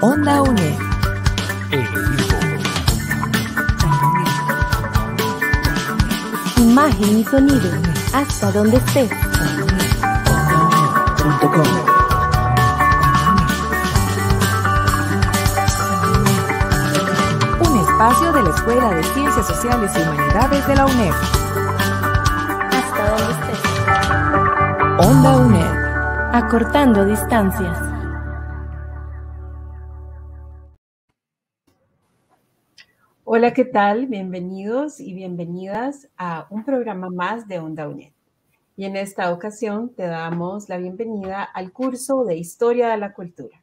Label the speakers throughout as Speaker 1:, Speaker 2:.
Speaker 1: Onda UNED Imagen y sonido. Hasta donde esté Un espacio de la Escuela de Ciencias Sociales y Humanidades de la UNED.
Speaker 2: Hasta donde esté Onda UNED.
Speaker 1: Acortando distancias. Hola, ¿qué tal? Bienvenidos y bienvenidas a un programa más de Onda UNED. Y en esta ocasión te damos la bienvenida al curso de Historia de la Cultura.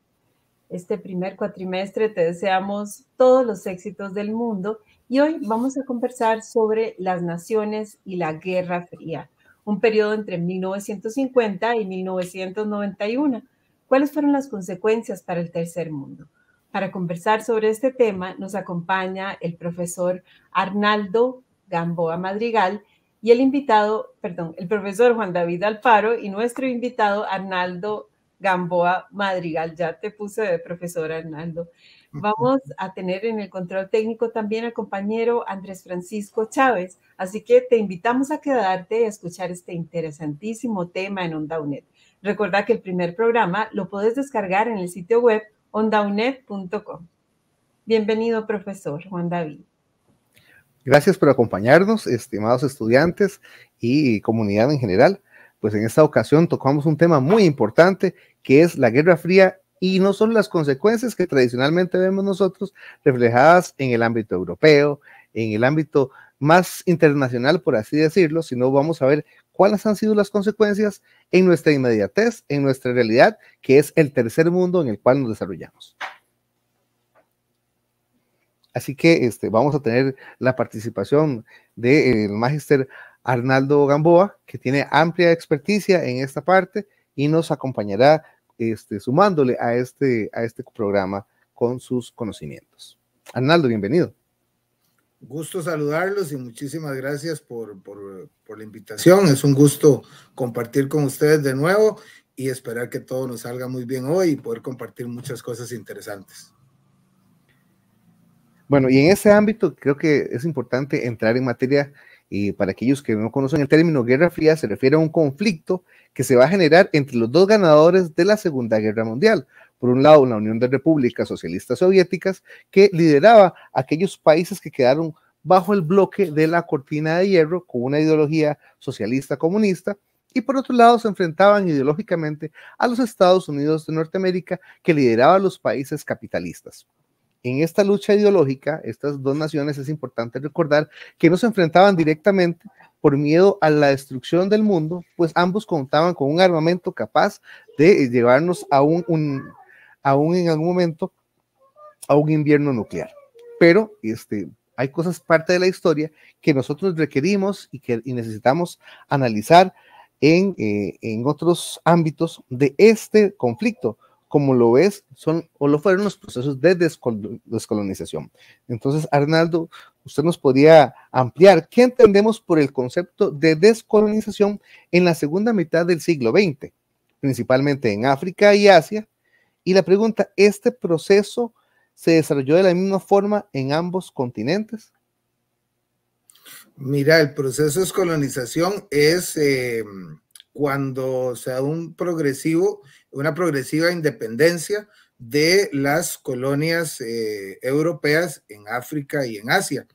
Speaker 1: Este primer cuatrimestre te deseamos todos los éxitos del mundo y hoy vamos a conversar sobre las naciones y la Guerra Fría, un periodo entre 1950 y 1991. ¿Cuáles fueron las consecuencias para el tercer mundo? Para conversar sobre este tema nos acompaña el profesor Arnaldo Gamboa Madrigal y el invitado, perdón, el profesor Juan David Alfaro y nuestro invitado Arnaldo Gamboa Madrigal. Ya te puse de profesor Arnaldo. Vamos a tener en el control técnico también al compañero Andrés Francisco Chávez. Así que te invitamos a quedarte y a escuchar este interesantísimo tema en Onda UNED. Recuerda que el primer programa lo puedes descargar en el sitio web ondaunet.com. Bienvenido, profesor Juan David.
Speaker 2: Gracias por acompañarnos, estimados estudiantes y comunidad en general. Pues en esta ocasión tocamos un tema muy importante que es la Guerra Fría y no son las consecuencias que tradicionalmente vemos nosotros reflejadas en el ámbito europeo, en el ámbito más internacional, por así decirlo, sino vamos a ver cuáles han sido las consecuencias en nuestra inmediatez, en nuestra realidad, que es el tercer mundo en el cual nos desarrollamos. Así que este, vamos a tener la participación del eh, magister Arnaldo Gamboa, que tiene amplia experticia en esta parte y nos acompañará este, sumándole a este, a este programa con sus conocimientos. Arnaldo, bienvenido
Speaker 3: gusto saludarlos y muchísimas gracias por, la invitación. Es un gusto compartir con ustedes de nuevo y esperar que todo nos salga muy bien hoy y poder compartir muchas cosas interesantes.
Speaker 2: Bueno, y en ese ámbito creo que es importante entrar en materia y para aquellos que no conocen el término Guerra Fría se refiere a un conflicto que se va a generar entre los dos ganadores de la Segunda Guerra Mundial, por un lado, la Unión de Repúblicas Socialistas Soviéticas, que lideraba aquellos países que quedaron bajo el bloque de la cortina de hierro con una ideología socialista comunista, y por otro lado se enfrentaban ideológicamente a los Estados Unidos de Norteamérica que lideraba los países capitalistas. En esta lucha ideológica, estas dos naciones es importante recordar que no se enfrentaban directamente por miedo a la destrucción del mundo, pues ambos contaban con un armamento capaz de llevarnos a un, un aún en algún momento a un invierno nuclear. Pero este, hay cosas parte de la historia que nosotros requerimos y que necesitamos analizar eh, en, otros ámbitos de este conflicto, como lo es, son o lo fueron los procesos de descolonización. Entonces, Arnaldo, usted nos podría ampliar qué entendemos por el concepto de descolonización en la segunda mitad del siglo XX, principalmente en África y Asia, y la pregunta, ¿este proceso se desarrolló de la misma
Speaker 3: forma en ambos continentes? Mira, el proceso de colonización es eh, cuando se da un progresivo, una progresiva independencia de las colonias eh, europeas en África y en Asia.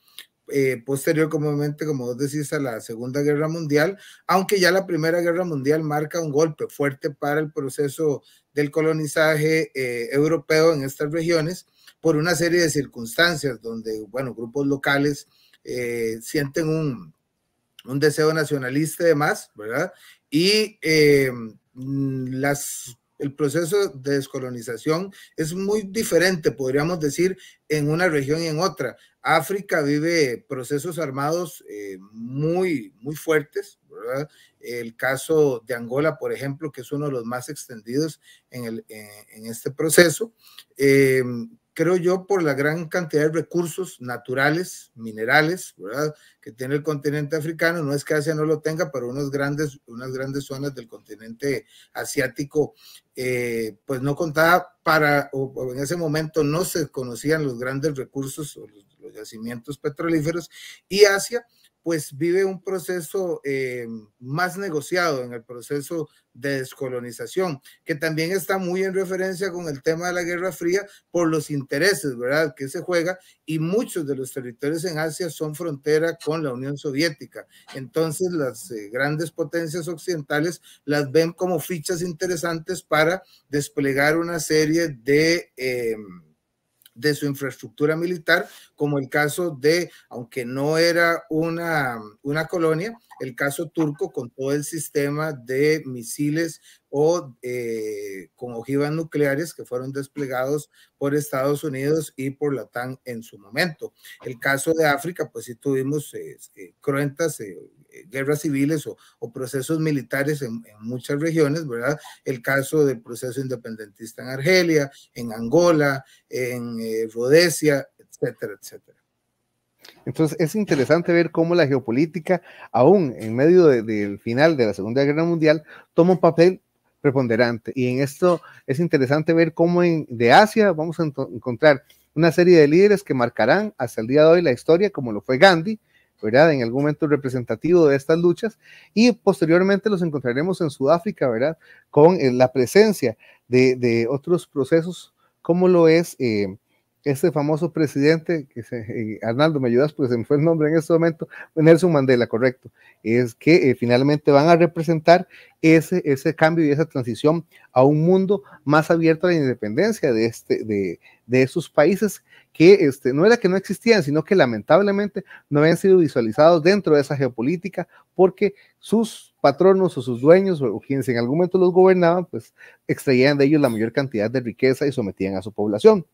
Speaker 3: Eh, posterior, comúnmente, como vos decís, a la Segunda Guerra Mundial, aunque ya la Primera Guerra Mundial marca un golpe fuerte para el proceso del colonizaje eh, europeo en estas regiones por una serie de circunstancias donde, bueno, grupos locales eh, sienten un, deseo nacionalista y demás, ¿verdad? Y eh, mm, las el proceso de descolonización es muy diferente, podríamos decir, en una región y en otra. África vive procesos armados eh, muy, muy fuertes, ¿verdad? El caso de Angola, por ejemplo, que es uno de los más extendidos en, eh, este proceso. Eh, creo yo, por la gran cantidad de recursos naturales, minerales, ¿verdad? que tiene el continente africano. No es que Asia no lo tenga, pero unas grandes, unas grandes zonas del continente asiático, eh, pues no contaba para, o en ese momento no se conocían los grandes recursos o los yacimientos petrolíferos, y Asia pues vive un proceso eh, más negociado en el proceso de descolonización, que también está muy en referencia con el tema de la Guerra Fría por los intereses, ¿verdad?, que se juega y muchos de los territorios en Asia son frontera con la Unión Soviética. Entonces las eh, grandes potencias occidentales las ven como fichas interesantes para desplegar una serie de... Em, de su infraestructura militar, como el caso de, aunque no era una, una colonia, el caso turco con todo el sistema de misiles o eh, con ojivas nucleares que fueron desplegados por Estados Unidos y por la TAN en su momento. El caso de África, pues sí tuvimos eh, eh, cruentas eh, guerras civiles o, procesos militares en, en, muchas regiones, ¿verdad? El caso del proceso independentista en Argelia, en Angola, en Rhodesia, etcétera, etcétera.
Speaker 2: Entonces es interesante ver cómo la geopolítica, aún en medio del final de la Segunda Guerra Mundial, toma un papel preponderante. Y en esto es interesante ver cómo en, de Asia vamos a encontrar una serie de líderes que marcarán hasta el día de hoy la historia, como lo fue Gandhi, ¿verdad? En algún momento representativo de estas luchas. Y posteriormente los encontraremos en Sudáfrica, ¿verdad? Con eh, la presencia de, otros procesos, como lo es... Eh, ese famoso presidente, que se, eh, Arnaldo, me ayudas porque se me fue el nombre en este momento, Nelson Mandela, correcto, es que eh, finalmente van a representar ese, ese cambio y esa transición a un mundo más abierto a la independencia de, este, de, de esos países que este, no era que no existían, sino que lamentablemente no habían sido visualizados dentro de esa geopolítica porque sus patronos o sus dueños o quienes en algún momento los gobernaban, pues extraían de ellos la mayor cantidad de riqueza y sometían a su población.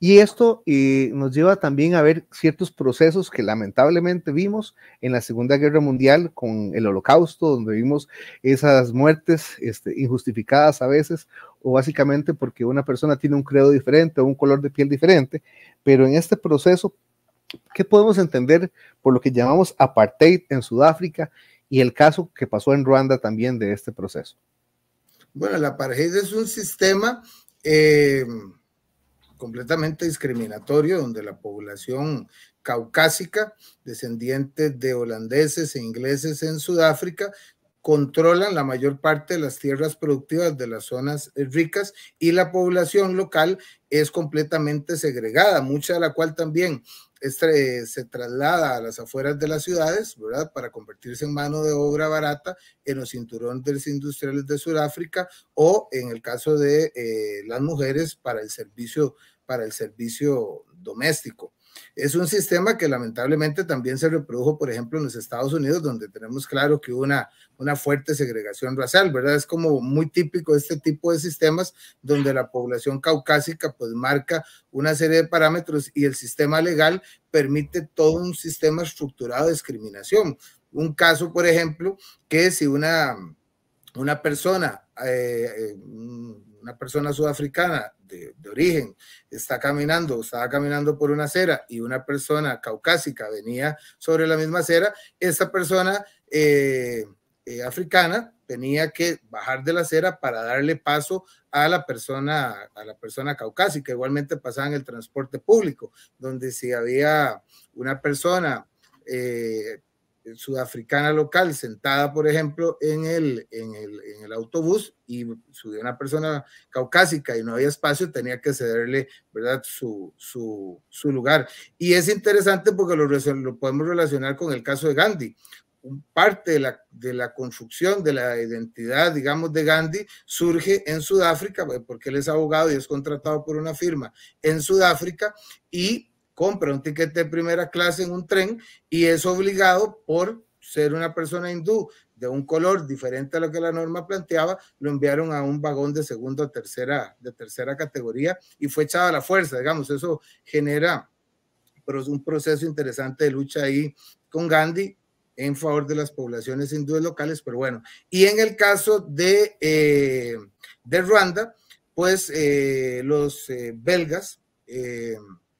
Speaker 2: Y esto eh, nos lleva también a ver ciertos procesos que lamentablemente vimos en la Segunda Guerra Mundial con el Holocausto, donde vimos esas muertes este, injustificadas a veces, o básicamente porque una persona tiene un credo diferente o un color de piel diferente. Pero en este proceso, ¿qué podemos entender por lo que llamamos apartheid en Sudáfrica y el caso que pasó en Ruanda también de este proceso?
Speaker 3: Bueno, el apartheid es un sistema... Eh, completamente discriminatorio, donde la población caucásica, descendiente de holandeses e ingleses en Sudáfrica, controlan la mayor parte de las tierras productivas de las zonas ricas y la población local es completamente segregada, mucha de la cual también este, eh, se traslada a las afueras de las ciudades, ¿verdad? Para convertirse en mano de obra barata en los cinturones industriales de Sudáfrica o en el caso de eh, las mujeres para el servicio, para el servicio doméstico. Es un sistema que lamentablemente también se reprodujo, por ejemplo, en los Estados Unidos, donde tenemos claro que hubo una, una fuerte segregación racial, ¿verdad? Es como muy típico este tipo de sistemas donde la población caucásica pues marca una serie de parámetros y el sistema legal permite todo un sistema estructurado de discriminación. Un caso, por ejemplo, que si una, una persona... Eh, eh, una persona sudafricana de, origen está caminando, estaba caminando por una acera y una persona caucásica venía sobre la misma acera, esa persona eh, eh, africana tenía que bajar de la acera para darle paso a la persona a la persona caucásica igualmente pasaba en el transporte público donde si había una persona eh, sudafricana local sentada, por ejemplo, en el, en el, autobús y subió una persona caucásica y no había espacio, tenía que cederle, ¿verdad?, su, lugar. Y es interesante porque lo, podemos relacionar con el caso de Gandhi. Parte de la, de la construcción de la identidad, digamos, de Gandhi surge en Sudáfrica, porque él es abogado y es contratado por una firma en Sudáfrica y compra un tiquete de primera clase en un tren y es obligado por ser una persona hindú de un color diferente a lo que la norma planteaba, lo enviaron a un vagón de segunda o tercera, de tercera categoría y fue echado a la fuerza, digamos, eso genera un proceso interesante de lucha ahí con Gandhi en favor de las poblaciones hindúes locales, pero bueno, y en el caso de, eh, de Ruanda, pues eh, los eh, belgas,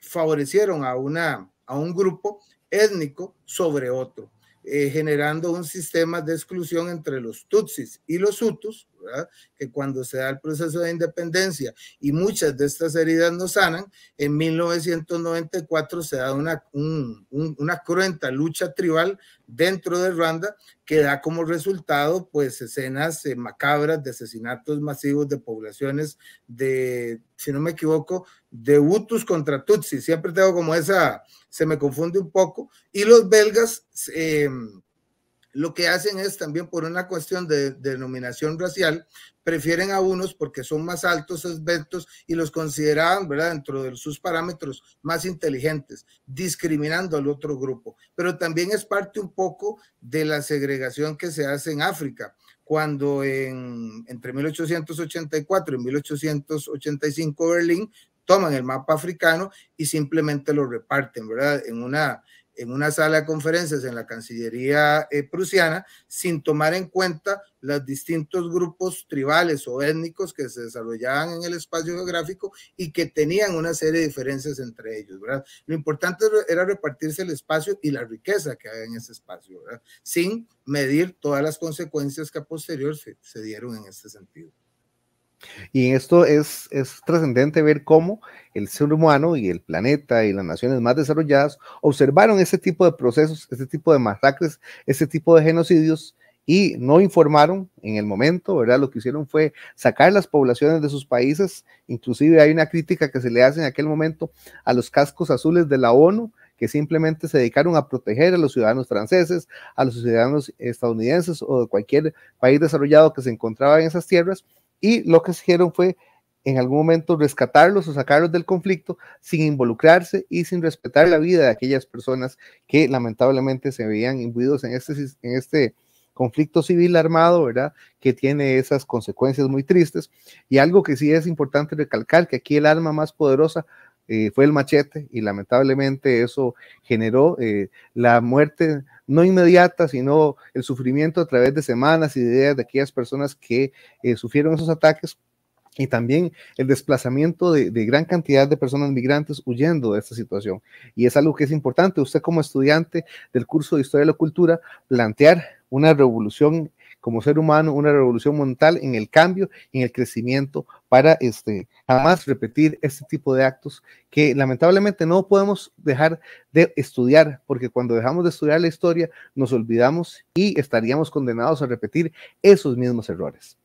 Speaker 3: favorecieron a, una, a un grupo étnico sobre otro, eh, generando un sistema de exclusión entre los tutsis y los hutus, que cuando se da el proceso de independencia y muchas de estas heridas no sanan, en 1994 se da una, cruenta lucha tribal dentro de Ruanda que da como resultado pues escenas eh, macabras de asesinatos masivos de poblaciones de, si no me equivoco, de Hutus contra Tutsi. Siempre tengo como esa, se me confunde un poco. Y los belgas... Eh, lo que hacen es también por una cuestión de, denominación racial, prefieren a unos porque son más altos, esbeltos y los consideraban, ¿verdad?, dentro de sus parámetros más inteligentes, discriminando al otro grupo. Pero también es parte un poco de la segregación que se hace en África cuando en, entre 1884 y 1885 Berlín toman el mapa africano y simplemente lo reparten, ¿verdad? En una, en una sala de conferencias en la Cancillería eh, prusiana sin tomar en cuenta los distintos grupos tribales o étnicos que se desarrollaban en el espacio geográfico y que tenían una serie de diferencias entre ellos, ¿verdad? Lo importante era repartirse el espacio y la riqueza que había en ese espacio, Sin medir todas las consecuencias que a posterior se, se dieron en este sentido.
Speaker 2: Y en esto es, trascendente ver cómo el ser humano y el planeta y las naciones más desarrolladas observaron ese tipo de procesos, este tipo de masacres, ese tipo de genocidios y no informaron en el momento, ¿verdad? Lo que hicieron fue sacar las poblaciones de sus países, inclusive hay una crítica que se le hace en aquel momento a los cascos azules de la ONU, que simplemente se dedicaron a proteger a los ciudadanos franceses, a los ciudadanos estadounidenses o de cualquier país desarrollado que se encontraba en esas tierras y lo que hicieron fue en algún momento rescatarlos o sacarlos del conflicto sin involucrarse y sin respetar la vida de aquellas personas que lamentablemente se veían imbuidos en este, en este conflicto civil armado, ¿verdad? Que tiene esas consecuencias muy tristes. Y algo que sí es importante recalcar, que aquí el alma más poderosa eh, fue el machete y lamentablemente eso generó eh, la muerte no inmediata, sino el sufrimiento a través de semanas y de días de aquellas personas que eh, sufrieron esos ataques y también el desplazamiento de, gran cantidad de personas migrantes huyendo de esta situación. Y es algo que es importante, usted como estudiante del curso de Historia de la Cultura, plantear una revolución como ser humano, una revolución mental en el cambio y en el crecimiento para este, jamás repetir este tipo de actos que lamentablemente no podemos dejar de estudiar, porque cuando dejamos de estudiar la historia nos olvidamos y estaríamos condenados a repetir esos mismos errores.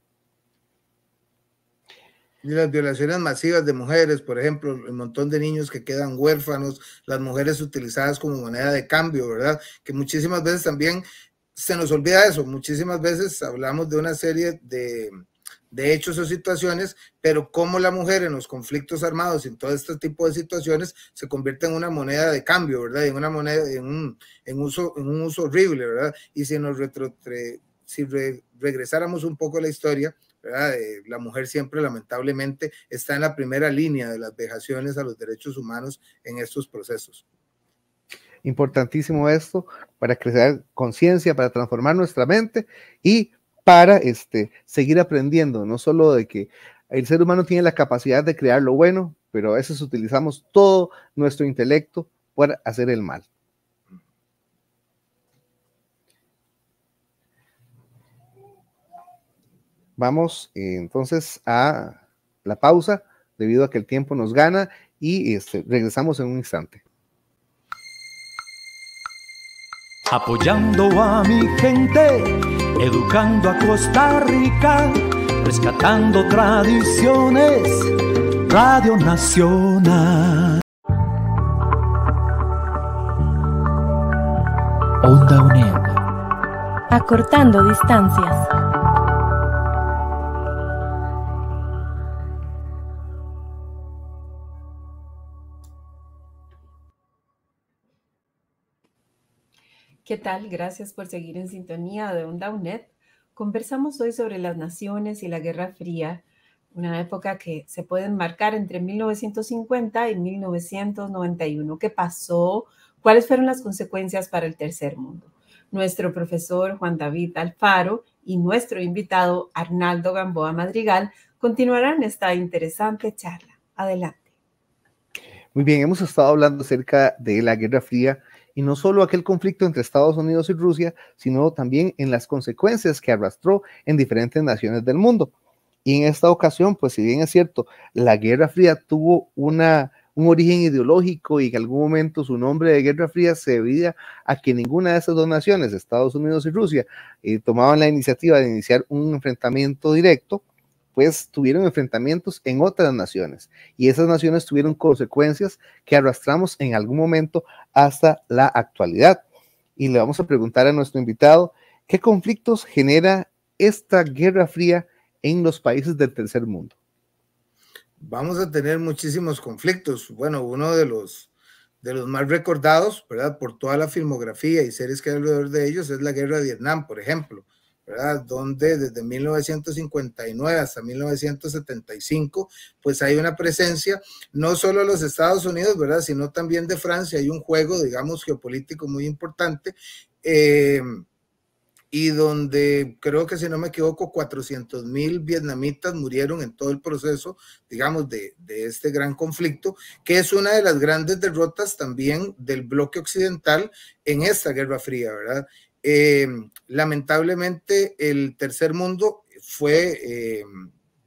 Speaker 3: Y las violaciones masivas de mujeres, por ejemplo, el montón de niños que quedan huérfanos, las mujeres utilizadas como moneda de cambio, ¿verdad? Que muchísimas veces también se nos olvida eso, muchísimas veces hablamos de una serie de, de hecho, o situaciones, pero como la mujer en los conflictos armados y en todo este tipo de situaciones se convierte en una moneda de cambio, ¿verdad? En una moneda, en un, en uso, en un uso horrible, ¿verdad? Y si nos si regresáramos un poco a la historia, ¿verdad? la mujer siempre lamentablemente está en la primera línea de las vejaciones a los derechos humanos en estos procesos.
Speaker 2: Importantísimo esto para crecer conciencia, para transformar nuestra mente y para este, seguir aprendiendo, no solo de que el ser humano tiene la capacidad de crear lo bueno, pero a veces utilizamos todo nuestro intelecto para hacer el mal. Vamos eh, entonces a la pausa debido a que el tiempo nos gana y este, regresamos en un instante. Apoyando a mi gente educando a Costa Rica, rescatando tradiciones, Radio Nacional.
Speaker 1: Onda unión Acortando distancias. ¿Qué tal? Gracias por seguir en sintonía de Onda UNED. Conversamos hoy sobre las naciones y la Guerra Fría, una época que se puede marcar entre 1950 y 1991. ¿Qué pasó? ¿Cuáles fueron las consecuencias para el tercer mundo? Nuestro profesor Juan David Alfaro y nuestro invitado Arnaldo Gamboa Madrigal continuarán esta interesante charla. Adelante.
Speaker 2: Muy bien, hemos estado hablando acerca de la Guerra Fría y no solo aquel conflicto entre Estados Unidos y Rusia, sino también en las consecuencias que arrastró en diferentes naciones del mundo. Y en esta ocasión, pues si bien es cierto, la Guerra Fría tuvo una, un origen ideológico y que en algún momento su nombre de Guerra Fría se debía a que ninguna de esas dos naciones, Estados Unidos y Rusia, eh, tomaban la iniciativa de iniciar un enfrentamiento directo, pues tuvieron enfrentamientos en otras naciones y esas naciones tuvieron consecuencias que arrastramos en algún momento hasta la actualidad. Y le vamos a preguntar a nuestro invitado, ¿qué conflictos genera esta Guerra Fría en los países del tercer mundo?
Speaker 3: Vamos a tener muchísimos conflictos. Bueno, uno de los, de los más recordados, ¿verdad? Por toda la filmografía y series que hay alrededor de ellos es la Guerra de Vietnam, por ejemplo ¿verdad? Donde desde 1959 hasta 1975, pues hay una presencia no solo de los Estados Unidos, ¿verdad? Sino también de Francia. Hay un juego, digamos, geopolítico muy importante. Eh, y donde creo que si no me equivoco, 400 mil vietnamitas murieron en todo el proceso, digamos, de, de, este gran conflicto, que es una de las grandes derrotas también del bloque occidental en esta Guerra Fría, ¿verdad? Eh, lamentablemente el tercer mundo fue eh,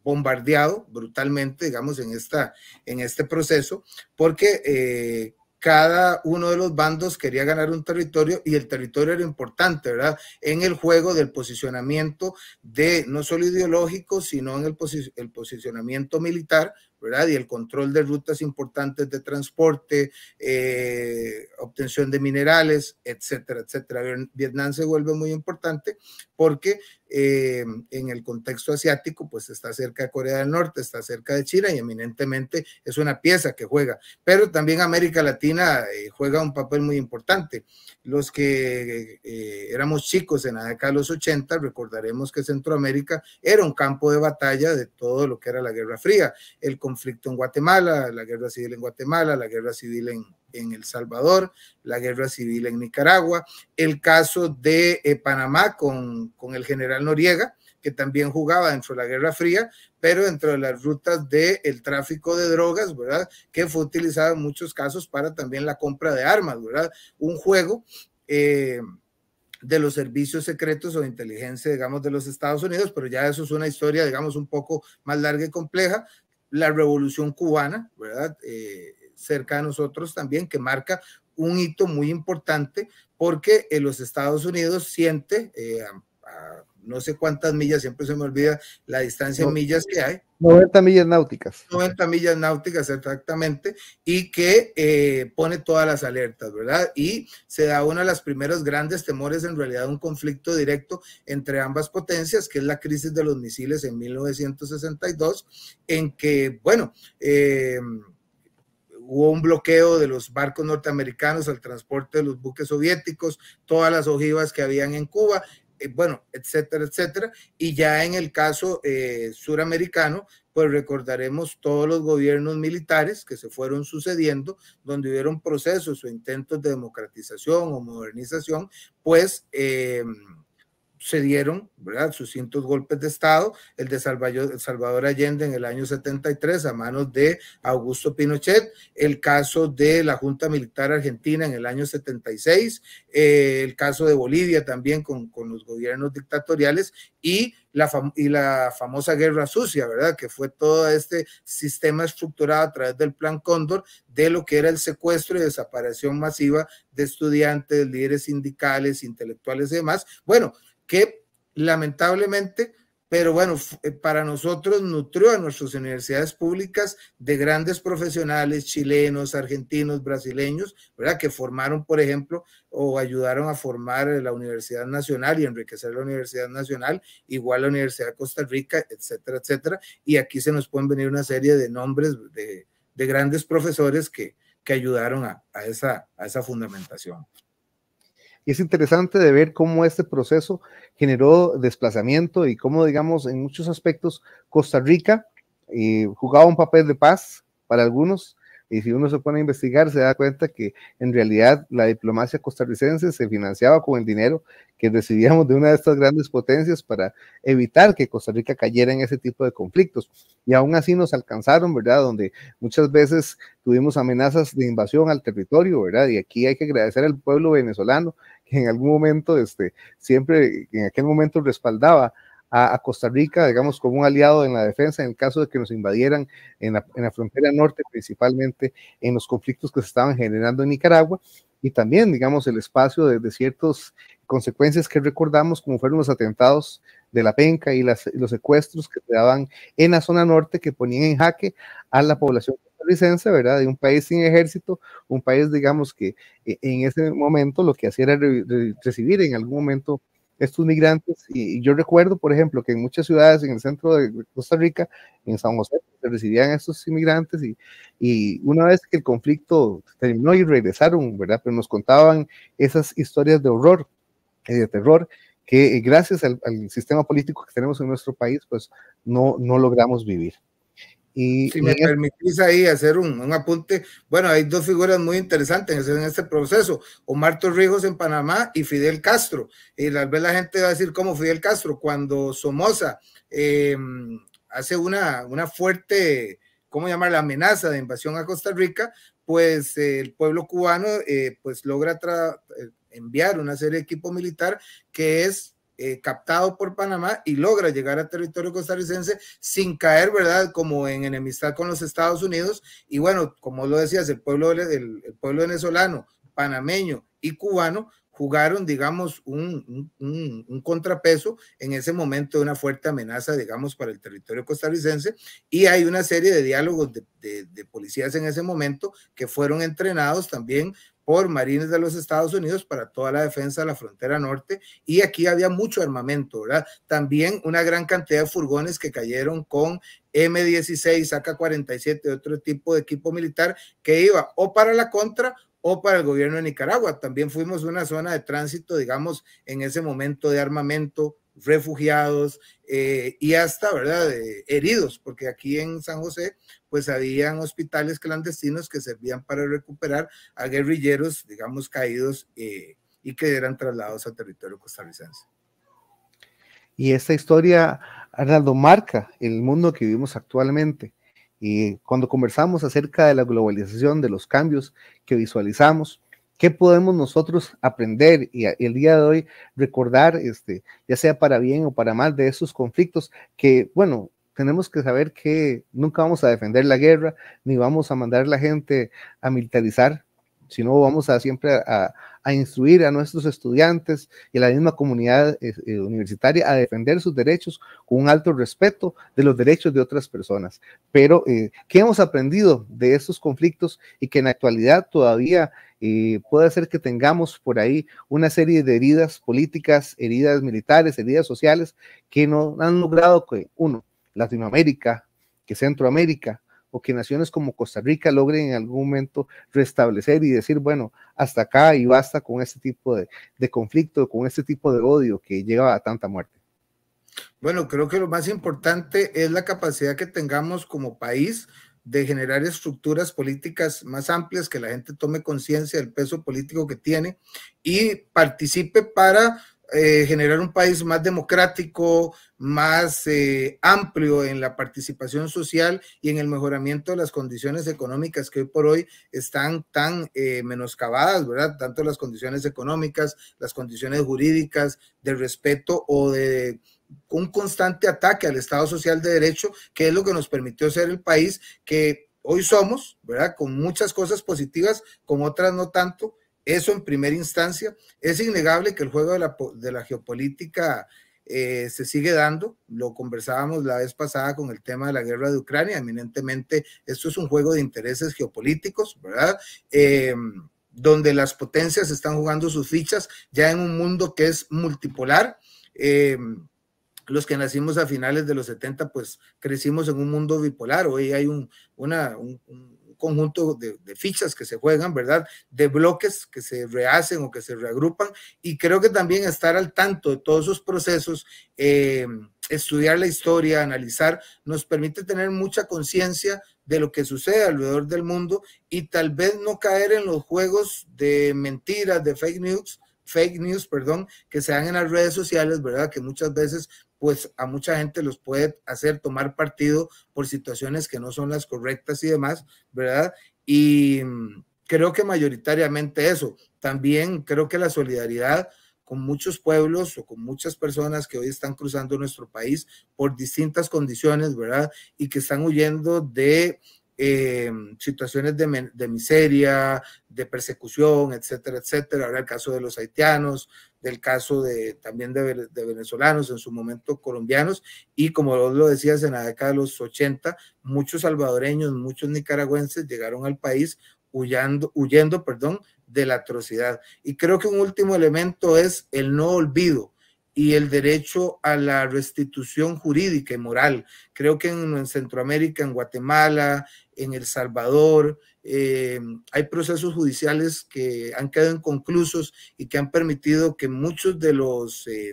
Speaker 3: bombardeado brutalmente, digamos, en, esta, en este proceso, porque eh, cada uno de los bandos quería ganar un territorio y el territorio era importante, ¿verdad? En el juego del posicionamiento de no solo ideológico, sino en el posicionamiento militar, ¿verdad? Y el control de rutas importantes de transporte, eh, obtención de minerales, etcétera, etcétera. Vietnam se vuelve muy importante porque eh, en el contexto asiático, pues está cerca de Corea del Norte, está cerca de China y eminentemente es una pieza que juega. Pero también América Latina eh, juega un papel muy importante. Los que éramos chicos en la década los 80, recordaremos que Centroamérica era un campo de batalla de todo lo que era la Guerra Fría. El conflicto en Guatemala, la guerra civil en Guatemala, la guerra civil en, El Salvador, la guerra civil en Nicaragua, el caso de eh, Panamá con, el general Noriega, que también jugaba dentro de la Guerra Fría, pero dentro de las rutas del tráfico de drogas, ¿verdad? Que fue utilizado en muchos casos para también la compra de armas, ¿verdad? Un juego. Eh, de los servicios secretos o de inteligencia, digamos, de los Estados Unidos, pero ya eso es una historia, digamos, un poco más larga y compleja, la revolución cubana, ¿verdad? Eh, cerca de nosotros también, que marca un hito muy importante porque en eh, los Estados Unidos siente, eh, no sé cuántas millas, siempre se me olvida la distancia en millas que hay.
Speaker 2: 90 millas náuticas.
Speaker 3: 90 millas náuticas, exactamente, y que eh, pone todas las alertas, ¿verdad? Y se da uno de los primeros grandes temores, en realidad, un conflicto directo entre ambas potencias, que es la crisis de los misiles en 1962, en que, bueno, em, hubo un bloqueo de los barcos norteamericanos al transporte de los buques soviéticos, todas las ojivas que habían en Cuba, eh, bueno, etcétera, etcétera. Y ya en el caso eh, suramericano, pues recordaremos todos los gobiernos militares que se fueron sucediendo, donde hubieron procesos o intentos de democratización o modernización, pues... Eh, se dieron, ¿verdad? cientos golpes de Estado, el de Salvador, Allende en el año 73 a manos de Augusto Pinochet, el caso de la Junta Militar Argentina en el año 76, eh, el caso de Bolivia también con, con los gobiernos dictatoriales y la, y la famosa guerra sucia, ¿verdad? Que fue todo este sistema estructurado a través del Plan Cóndor de lo que era el secuestro y desaparición masiva de estudiantes, líderes sindicales, intelectuales y demás. Bueno, que lamentablemente, pero bueno, eh, para nosotros nutrió a nuestras universidades públicas de grandes profesionales chilenos, argentinos, brasileños, ¿verdad? Que formaron, por ejemplo, o ayudaron a formar la Universidad Nacional y enriquecer la Universidad Nacional, igual la Universidad de Costa Rica, etcétera, etcétera. Y aquí se nos pueden venir una serie de nombres de, grandes profesores que, que ayudaron a esa fundamentación.
Speaker 2: Y es interesante de ver cómo este proceso generó desplazamiento y cómo, digamos, en muchos aspectos Costa Rica eh, jugaba un papel de paz para algunos y si uno se pone a investigar, se da cuenta que en realidad la diplomacia costarricense se financiaba con el dinero que recibíamos de una de estas grandes potencias para evitar que Costa Rica cayera en ese tipo de conflictos. Y aún así nos alcanzaron, ¿verdad? Donde muchas veces tuvimos amenazas de invasión al territorio, ¿verdad? Y aquí hay que agradecer al pueblo venezolano que en algún momento, este, siempre, en aquel momento respaldaba a, Costa Rica, digamos, como un aliado en la defensa en el caso de que nos invadieran en la, frontera norte, principalmente en los conflictos que se estaban generando en Nicaragua, y también, digamos, el espacio de, ciertas consecuencias que recordamos, como fueron los atentados de la penca y los secuestros que se daban en la zona norte que ponían en jaque a la población costarricense, ¿verdad? De un país sin ejército, un país, digamos, que e, en ese momento lo que hacía era recibir en algún momento estos migrantes. Y, yo recuerdo, por ejemplo, que en muchas ciudades en el centro de Costa Rica, en San José, se recibían estos inmigrantes y, y, una vez que el conflicto terminó y regresaron, ¿verdad? Pero nos contaban esas historias de horror y eh, de terror que eh, gracias al, al sistema político que tenemos en nuestro país, pues no, no logramos
Speaker 3: vivir si me permitís ahí hacer un, apunte, bueno, hay dos figuras muy interesantes en este proceso, Omar Torrijos en Panamá y Fidel Castro. Y tal vez la gente va a decir como Fidel Castro, cuando Somoza em, hace una, una fuerte, ¿cómo llamar?, la amenaza de invasión a Costa Rica, pues eh, el pueblo cubano eh, pues logra eh, enviar una serie de equipo militar que es eh, captado por Panamá y logra llegar a territorio costarricense sin caer, ¿verdad? Como en enemistad con los Estados Unidos. Y bueno, como lo decías, el pueblo, pueblo venezolano, panameño y cubano jugaron, digamos, un, contrapeso en ese momento de una fuerte amenaza, digamos, para el territorio costarricense. Y hay una serie de diálogos de, policías en ese momento que fueron entrenados también por marines de los Estados Unidos para toda la defensa de la frontera norte y aquí había mucho armamento, ¿verdad? También una gran cantidad de furgones que cayeron con M16, AK-47, otro tipo de equipo militar que iba o para la contra o para el gobierno de Nicaragua. También fuimos una zona de tránsito, digamos, en ese momento de armamento, refugiados eh, y hasta, ¿verdad?, heridos, porque aquí en San José, pues habían hospitales clandestinos que servían para recuperar a guerrilleros, digamos, caídos eh, y que eran trasladados al territorio costarricense.
Speaker 2: Y esta historia, Arnaldo, marca el mundo que vivimos actualmente. Y cuando conversamos acerca de la globalización, de los cambios que visualizamos, ¿Qué podemos nosotros aprender y, el día de hoy recordar, este, ya sea para bien o para mal, de esos conflictos que, bueno, tenemos que saber que nunca vamos a defender la guerra, ni vamos a mandar a la gente a militarizar, sino vamos a siempre a, instruir a nuestros estudiantes y a la misma comunidad eh, eh, universitaria a defender sus derechos con un alto respeto de los derechos de otras personas. Pero, eh, ¿qué hemos aprendido de esos conflictos y que en la actualidad todavía puede ser que tengamos por ahí una serie de heridas políticas, heridas militares, heridas sociales que no han logrado que, uno, Latinoamérica, que Centroamérica o que naciones como Costa Rica logren en algún momento restablecer y decir, bueno, hasta acá y basta con este tipo de, de conflicto, con este tipo de odio que lleva a tanta muerte.
Speaker 3: Bueno, creo que lo más importante es la capacidad que tengamos como país de generar estructuras políticas más amplias, que la gente tome conciencia del peso político que tiene y participe para eh, generar un país más democrático, más eh, amplio en la participación social y en el mejoramiento de las condiciones económicas que hoy por hoy están tan eh, menoscabadas, ¿verdad? Tanto las condiciones económicas, las condiciones jurídicas, del respeto o de un constante ataque al Estado Social de Derecho, que es lo que nos permitió ser el país que hoy somos, ¿verdad? Con muchas cosas positivas, con otras no tanto, eso en primera instancia. Es innegable que el juego de la, geopolítica eh, se sigue dando. Lo conversábamos la vez pasada con el tema de la guerra de Ucrania. Eminentemente, esto es un juego de intereses geopolíticos, ¿verdad? Em, donde las potencias están jugando sus fichas ya en un mundo que es multipolar. Em, los que nacimos a finales de los 70, pues crecimos en un mundo bipolar. Hoy hay una, un conjunto de, fichas que se juegan, ¿verdad? De bloques que se rehacen o que se reagrupan. Y creo que también estar al tanto de todos esos procesos, eh, estudiar la historia, analizar, nos permite tener mucha conciencia de lo que sucede alrededor del mundo y tal vez no caer en los juegos de mentiras, de fake news, fake news, perdón, que se dan en las redes sociales, ¿verdad? Que muchas veces pues a mucha gente los puede hacer tomar partido por situaciones que no son las correctas y demás, ¿verdad? Y mm, creo que mayoritariamente eso. También creo que la solidaridad con muchos pueblos o con muchas personas que hoy están cruzando nuestro país por distintas condiciones, ¿verdad? Y que están huyendo de Em, situaciones de, miseria, de persecución, etcétera, etcétera. Ahora el caso de los haitianos, del caso de, también de, venezolanos, en su momento colombianos, y como vos lo decías, en la década de los 80, muchos salvadoreños, muchos nicaragüenses llegaron al país huyendo, huyendo perdón, de la atrocidad. Y creo que un último elemento es el no olvido y el derecho a la restitución jurídica y moral. Creo que en, Centroamérica, en Guatemala, en El Salvador, eh, hay procesos judiciales que han quedado inconclusos y que han permitido que muchos de los eh,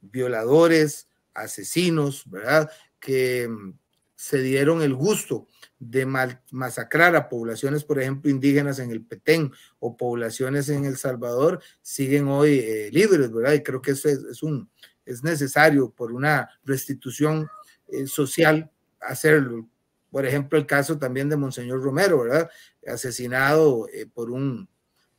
Speaker 3: violadores, asesinos, ¿verdad? Que mm, se dieron el gusto de masacrar a poblaciones, por ejemplo, indígenas en el Petén o poblaciones en El Salvador, siguen hoy eh, libres, ¿verdad? Y creo que eso es, un, es necesario por una restitución eh, social hacerlo. Por ejemplo, el caso también de Monseñor Romero, ¿verdad? Asesinado eh, por, un,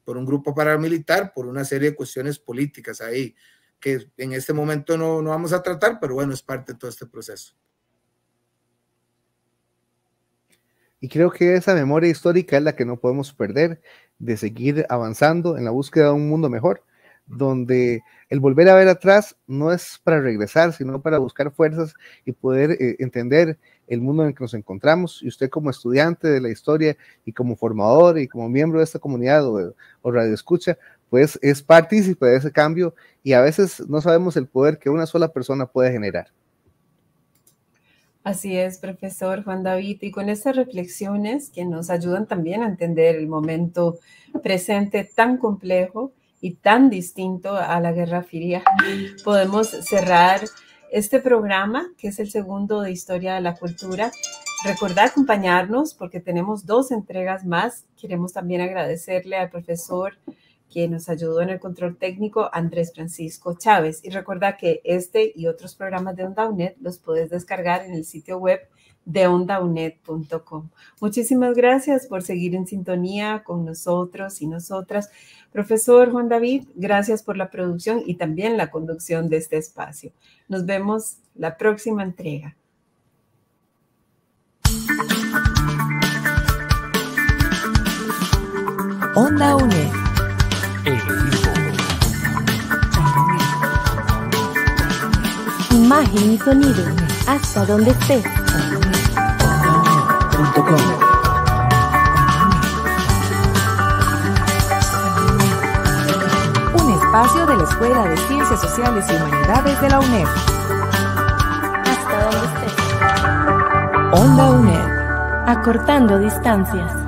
Speaker 3: por un grupo paramilitar por una serie de cuestiones políticas ahí, que en este momento no, no vamos a tratar, pero bueno, es parte de todo este proceso.
Speaker 2: Y creo que esa memoria histórica es la que no podemos perder de seguir avanzando en la búsqueda de un mundo mejor, donde el volver a ver atrás no es para regresar, sino para buscar fuerzas y poder eh, entender el mundo en que nos encontramos. Y usted como estudiante de la historia y como formador y como miembro de esta comunidad o, o radio escucha, pues es partícipe de ese cambio y a veces no sabemos el poder que una sola persona puede generar.
Speaker 1: Así es, profesor Juan David, y con estas reflexiones que nos ayudan también a entender el momento presente tan complejo y tan distinto a la Guerra Fría, podemos cerrar este programa, que es el segundo de Historia de la Cultura. Recordar acompañarnos porque tenemos dos entregas más. Queremos también agradecerle al profesor quien nos ayudó en el control técnico, Andrés Francisco Chávez. Y recuerda que este y otros programas de OnDaUNet los puedes descargar en el sitio web de ondaunet.com. Muchísimas gracias por seguir en sintonía con nosotros y nosotras. Profesor Juan David, gracias por la producción y también la conducción de este espacio. Nos vemos la próxima entrega. Onda Imagen y sonido, hasta donde esté. Un espacio de la Escuela de Ciencias Sociales y Humanidades de la UNED. Hasta donde esté. Onda UNED. Acortando distancias.